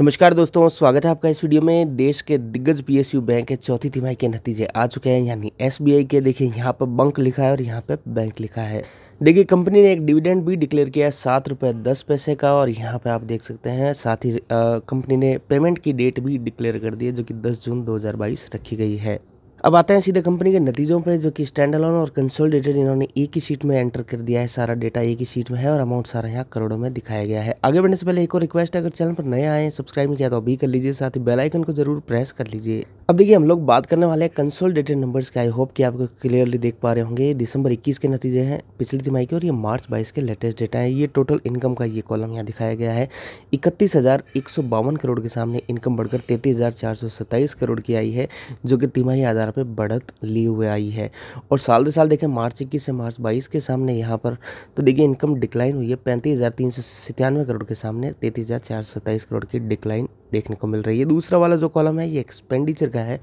नमस्कार दोस्तों स्वागत है आपका इस वीडियो में देश के दिग्गज पीएसयू बैंक के चौथी तिमाही के नतीजे आ चुके हैं यानी एसबीआई के देखिए यहाँ पर बंक लिखा है और यहाँ पे बैंक लिखा है देखिए कंपनी ने एक डिविडेंड भी डिक्लेयर किया है सात रुपये दस पैसे का और यहाँ पे आप देख सकते हैं साथ ही कंपनी ने पेमेंट की डेट भी डिक्लेयर कर दी है जो कि दस जून दो रखी गई है अब आते हैं सीधे कंपनी के नतीजों पे जो कि स्टैंड अलोन और कंसोलिडेटेड इन्होंने एक ही सीट में एंटर कर दिया है सारा डेटा एक ही सीट में है और अमाउंट सारा यहाँ करोड़ों में दिखाया गया है आगे बढ़ने से पहले एक और रिक्वेस्ट है अगर चैनल पर नए आए सब्सक्राइब नहीं किया तो अभी कर लीजिए साथ ही बेलाइकन को जरूर प्रेस कर लीजिए अब देखिए हम लोग बात करने वाले हैं कंसोलिडेटेड नंबर्स के आई होप कि आपको क्लियरली देख पा रहे होंगे दिसंबर 21 के नतीजे हैं पिछली तिमाही के और ये मार्च 22 के लेटेस्ट डेटा है ये टोटल इनकम का ये कॉलम यहाँ दिखाया गया है इकतीस करोड़ के सामने इनकम बढ़कर तैतीस करोड़ की आई है जो कि तिमाही आधार यहाँ पे बढ़त ली हुई आई है और साल दर साल देखें मार्च इक्कीस से मार्च बाईस के सामने यहाँ पर तो देखिए इनकम डिक्लाइन हुई है पैंतीस हज़ार तीन सौ सत्तानवे करोड़ के सामने तैंतीस हज़ार चार सौ सत्ताईस करोड़ की डिक्लाइन देखने को मिल रही है दूसरा वाला जो कॉलम है ये एक्सपेंडिचर का है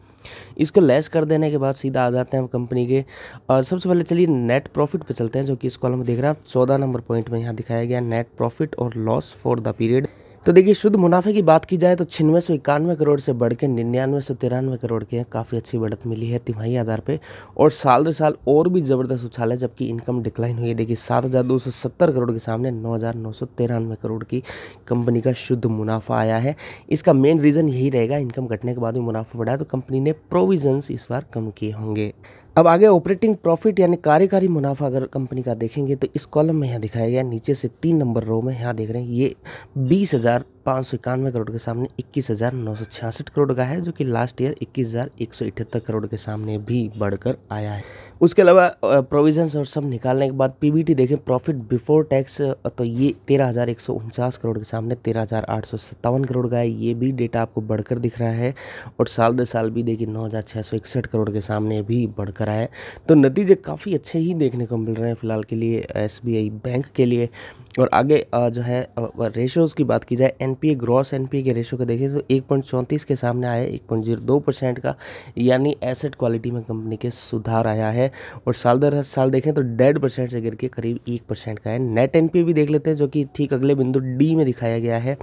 इसको लेस कर देने के बाद सीधा आ जाते हैं हम कंपनी के सबसे पहले चलिए नेट प्रॉफिट पे चलते हैं जो कि इस कॉलम में देख रहे हैं आप चौदह नंबर पॉइंट में यहाँ दिखाया गया नेट प्रॉफिट और लॉस फॉर द पीरियड तो देखिए शुद्ध मुनाफे की बात की जाए तो छिन्नवे सौ इक्यानवे करोड़ से बढ़ के निन्यानवे सौ तिरानवे करोड़ के हैं काफ़ी अच्छी बढ़त मिली है तिमाही आधार पर और साल दर साल और भी ज़बरदस्त उछाल है जबकि इनकम डिक्लाइन हुई है देखिए सात हज़ार दो सौ सत्तर करोड़ के सामने नौ हज़ार नौ सौ तिरानवे करोड़ की कंपनी का शुद्ध मुनाफा आया है इसका मेन रीज़न यही रहेगा इनकम घटने के बाद भी मुनाफा बढ़ा तो कंपनी ने प्रोविजन्स इस बार कम किए होंगे अब आगे ऑपरेटिंग प्रॉफिट यानी कार्यकारी मुनाफा अगर कंपनी का देखेंगे तो इस कॉलम में यहाँ दिखाया गया नीचे से तीन नंबर रो में यहाँ देख रहे हैं ये बीस हज़ार हज़ार सौ इक्यानवे करोड़ के सामने इक्कीस हज़ार नौ सौ छियासठ करोड़ का है जो कि लास्ट ईयर इक्कीस हज़ार एक सौ करोड़ के सामने भी बढ़कर आया है उसके अलावा प्रोविजंस और सब निकालने के बाद पीबीटी देखें प्रॉफिट बिफोर टैक्स तो ये तेरह हज़ार एक सौ उनचास करोड़ के सामने तेरह हज़ार आठ सौ सत्तावन करोड़ का है ये भी डेटा आपको बढ़कर दिख रहा है और साल दर साल भी देखिए नौ हज़ार छह सौ इकसठ करोड़ के सामने भी बढ़कर आया है तो नतीजे काफ़ी अच्छे ही देखने को मिल रहे हैं फिलहाल के लिए एस बैंक के लिए और आगे जो है रेशोज़ की बात की जाए N P A gross N P A के रेशो को देखें तो एक पॉइंट चौंतीस के सामने आया एक पॉइंट जीरो दो परसेंट का यानी एसेट क्वालिटी में कंपनी के सुधार आया है और साल दर साल देखें तो डेढ़ परसेंट से गिर के करीब एक परसेंट का है नेट एन भी देख लेते हैं जो कि ठीक अगले बिंदु डी में दिखाया गया है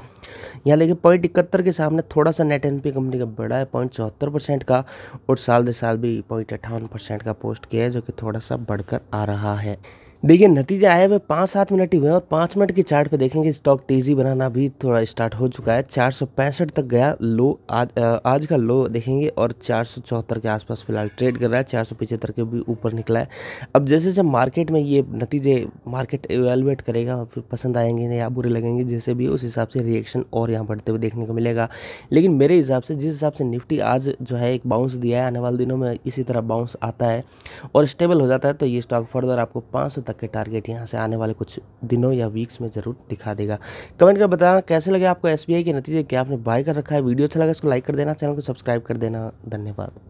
यहाँ देखिए पॉइंट इकहत्तर के सामने थोड़ा सा नेट एन कंपनी का बड़ा है पॉइंट चौहत्तर परसेंट का और साल दर साल भी पॉइंट अट्ठावन परसेंट का पोस्ट किया है जो कि थोड़ा सा बढ़कर आ रहा है देखिए नतीजे आए हुए पाँच सात मिनट ही हुए और पाँच मिनट की चार्ट पे देखेंगे स्टॉक तेज़ी बनाना भी थोड़ा स्टार्ट हो चुका है चार सौ पैंसठ तक गया लो आज आज का लो देखेंगे और चार सौ चौहत्तर के आसपास फिलहाल ट्रेड कर रहा है चार सौ पिचहत्तर के भी ऊपर निकला है अब जैसे जैसे मार्केट में ये नतीजे मार्केट एवेलुएट करेगा फिर पसंद आएंगे या बुरे लगेंगे जैसे भी उस हिसाब से रिएक्शन और यहाँ बढ़ते हुए देखने को मिलेगा लेकिन मेरे हिसाब से जिस हिसाब से निफ्टी आज जो है एक बाउंस दिया है आने वाले दिनों में इसी तरह बाउंस आता है और स्टेबल हो जाता है तो ये स्टॉक फर्दर आपको पाँच तक के टारगेट यहाँ से आने वाले कुछ दिनों या वीक्स में ज़रूर दिखा देगा कमेंट कर बताना कैसे लगे आपको एस के नतीजे क्या आपने बाय कर रखा है वीडियो अच्छा लगा इसको लाइक कर देना चैनल को सब्सक्राइब कर देना धन्यवाद